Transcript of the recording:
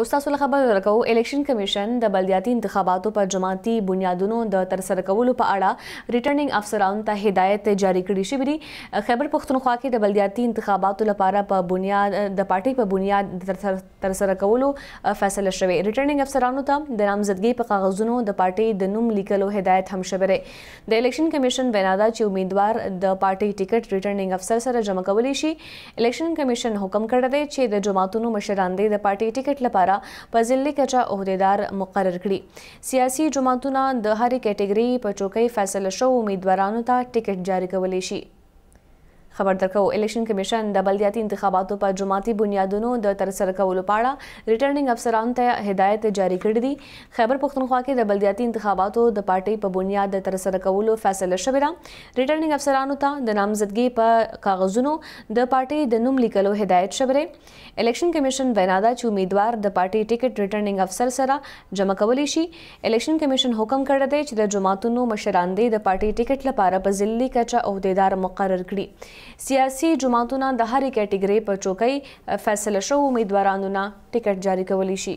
اوس تاسو له خبر راکو الیکشن کمیشن د بلدیاتي انتخاباتو پر جماعتي بنیادونو د ترسره کولو په اړه ریټرننګ افسرانو ته هدایت جاری کړی شوی دی خبر پښتونخوا کې د بلدیاتي انتخاباتو لپاره په بنیاد د پارټي په بنیاد ترسره کولو فیصله شوی ریټرننګ افسرانو ته د نامزدګۍ په کاغذونو د پارټي د نوم لیکلو هدایت هم شوی دی د الیکشن کمیشن وینا ده چې امیدوار د پارټي ټیکټ ریټرننګ افسر سره جمع کولی شي الیکشن کمیشن حکم کړی دی چې د جماعتونو مشران د پارټي ټیکټ لپاره لپاره په ځلې کچا عہدیدار مقرر کړي سیاسي جماعتونه د هرې کټګوري په چوکۍ فیصله شو امیدوارانو ته ټیکټ جاری کولی شي خبر درکو الیکشن کمیشن د بلدیاتي انتخاباتو په جماعتي بنیادونو د ترسره کولو پاړه ریټرننګ افسرانو ته هدایت جاری کړې دي خبر پښتونخوا کې د بلدیاتي انتخاباتو د پارټۍ په بنیاد د ترسره کولو فیصله شوې ده ریټرننګ افسرانو ته د نامزدګۍ په کاغذونو د پارټۍ د نوم لیکلو هدایت شوې الیکشن کمیشن وینا ده چې امیدوار د پارټۍ ټیکټ ریټرننګ افسر سره جمع کولی شي الیکشن کمیشن حکم کړی دی چې د جماعتونو مشران دې د پارټۍ ټیکټ لپاره په ځلي کچه عہدیدار مقرر کړي سیاسي جماعتونه د هرې کټګوري په چوکۍ فیصله شو امیدوارانو نه ټکټ جاری کولی شي